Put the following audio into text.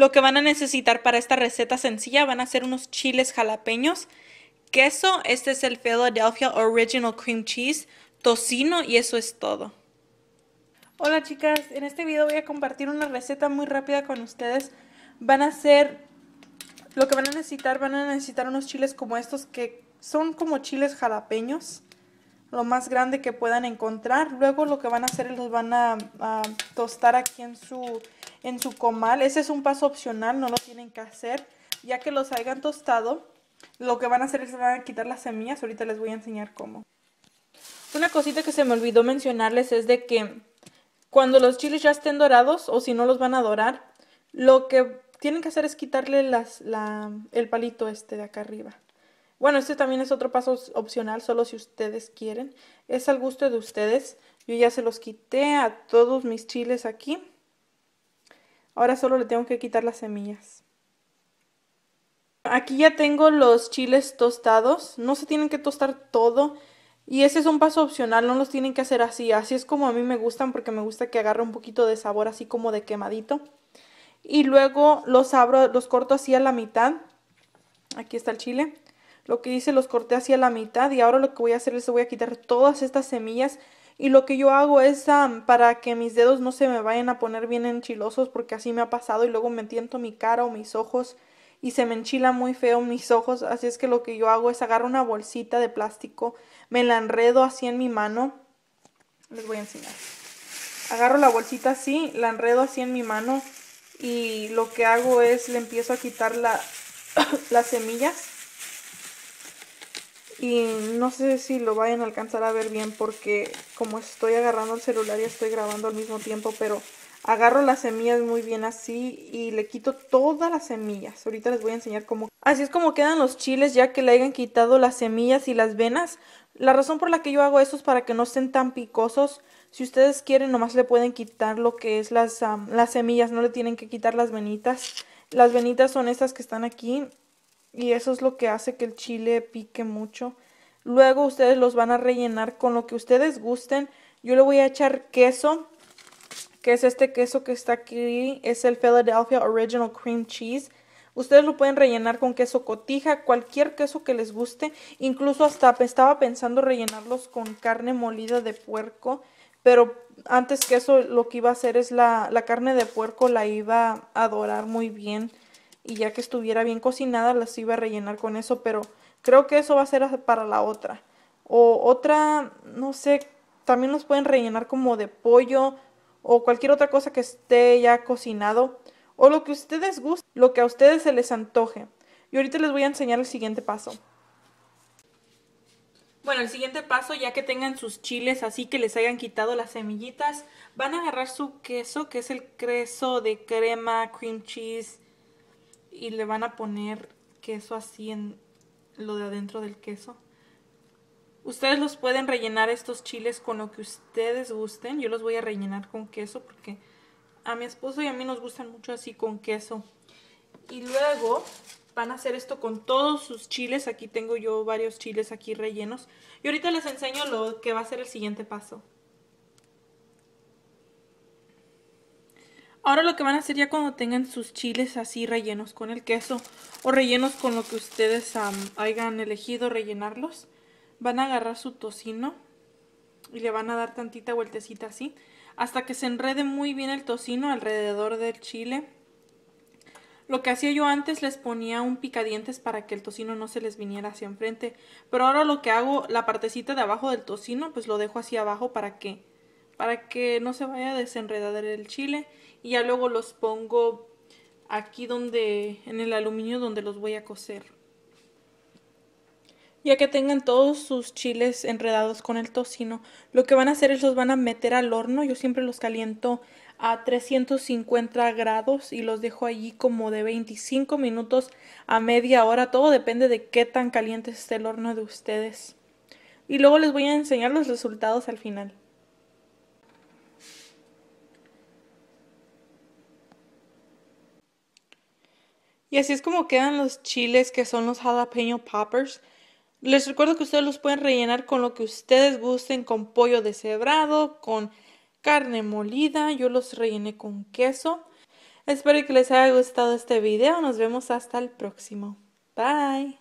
Lo que van a necesitar para esta receta sencilla van a ser unos chiles jalapeños, queso, este es el Philadelphia Original Cream Cheese, tocino y eso es todo. Hola chicas, en este video voy a compartir una receta muy rápida con ustedes. Van a hacer, lo que van a necesitar, van a necesitar unos chiles como estos que son como chiles jalapeños lo más grande que puedan encontrar. Luego lo que van a hacer es los van a, tostar aquí en su en su comal. Ese es un paso opcional, no lo tienen que hacer. Ya que los hayan tostado, lo que van a hacer es van a quitar las semillas. Ahorita les voy a enseñar cómo. Una cosita que se me olvidó mencionarles es de que cuando los chiles ya estén dorados o si no los van a dorar, lo que tienen que hacer es quitarle el palito este de acá arriba. Bueno, este también es otro paso opcional, solo si ustedes quieren. Es al gusto de ustedes. Yo ya se los quité a todos mis chiles aquí. Ahora solo le tengo que quitar las semillas. Aquí ya tengo los chiles tostados. No se tienen que tostar todo. Y ese es un paso opcional, no los tienen que hacer así. Así es como a mí me gustan porque me gusta que agarre un poquito de sabor así como de quemadito. Y luego los abro, los corto así a la mitad. Aquí está el chile. Lo que hice los corté así a la mitad y ahora lo que voy a hacer es voy a quitar todas estas semillas y lo que yo hago es para que mis dedos no se me vayan a poner bien enchilosos porque así me ha pasado y luego me tiento mi cara o mis ojos y se me enchila muy feo mis ojos, así es que lo que yo hago es agarro una bolsita de plástico, me la enredo así en mi mano. Les voy a enseñar. Agarro la bolsita así, la enredo así en mi mano y lo que hago es le empiezo a quitar la, las semillas y no sé si lo vayan a alcanzar a ver bien porque como estoy agarrando el celular y estoy grabando al mismo tiempo, pero agarro las semillas muy bien así y le quito todas las semillas. Ahorita les voy a enseñar cómo. Así es como quedan los chiles ya que le hayan quitado las semillas y las venas. La razón por la que yo hago eso es para que no estén tan picosos. Si ustedes quieren, nomás le pueden quitar lo que es las, las semillas, no le tienen que quitar las venitas. Las venitas son estas que están aquí y eso es lo que hace que el chile pique mucho. Luego ustedes los van a rellenar con lo que ustedes gusten. Yo le voy a echar queso, que es este queso que está aquí, es el Philadelphia Original Cream Cheese. Ustedes lo pueden rellenar con queso cotija, cualquier queso que les guste. Incluso hasta estaba pensando rellenarlos con carne molida de puerco. Pero antes que eso lo que iba a hacer es la, la carne de puerco la iba a dorar muy bien y ya que estuviera bien cocinada las iba a rellenar con eso, pero creo que eso va a ser para la otra. O otra, no sé, también nos pueden rellenar como de pollo o cualquier otra cosa que esté ya cocinado o lo que ustedes guste, lo que a ustedes se les antoje. Y ahorita les voy a enseñar el siguiente paso. Bueno, el siguiente paso, ya que tengan sus chiles así que les hayan quitado las semillitas, van a agarrar su queso, que es el queso de crema, cream cheese, y le van a poner queso así en lo de adentro del queso. Ustedes los pueden rellenar estos chiles con lo que ustedes gusten. Yo los voy a rellenar con queso porque a mi esposo y a mí nos gustan mucho así con queso. Y luego van a hacer esto con todos sus chiles. Aquí tengo yo varios chiles aquí rellenos. Y ahorita les enseño lo que va a ser el siguiente paso. Ahora lo que van a hacer ya cuando tengan sus chiles así rellenos con el queso o rellenos con lo que ustedes hayan elegido rellenarlos, van a agarrar su tocino y le van a dar tantita vueltecita así hasta que se enrede muy bien el tocino alrededor del chile. Lo que hacía yo antes les ponía un picadientes para que el tocino no se les viniera hacia enfrente, pero ahora lo que hago, la partecita de abajo del tocino, pues lo dejo hacia abajo para que para que no se vaya a desenredar el chile y ya luego los pongo aquí donde en el aluminio donde los voy a cocer. Ya que tengan todos sus chiles enredados con el tocino, lo que van a hacer es los van a meter al horno. Yo siempre los caliento a 350 grados y los dejo allí como de 25 minutos a media hora. Todo depende de qué tan caliente esté el horno de ustedes. Y luego les voy a enseñar los resultados al final. Y así es como quedan los chiles que son los jalapeño poppers. Les recuerdo que ustedes los pueden rellenar con lo que ustedes gusten, con pollo deshebrado, con carne molida. Yo los rellené con queso. Espero que les haya gustado este video. Nos vemos hasta el próximo. Bye.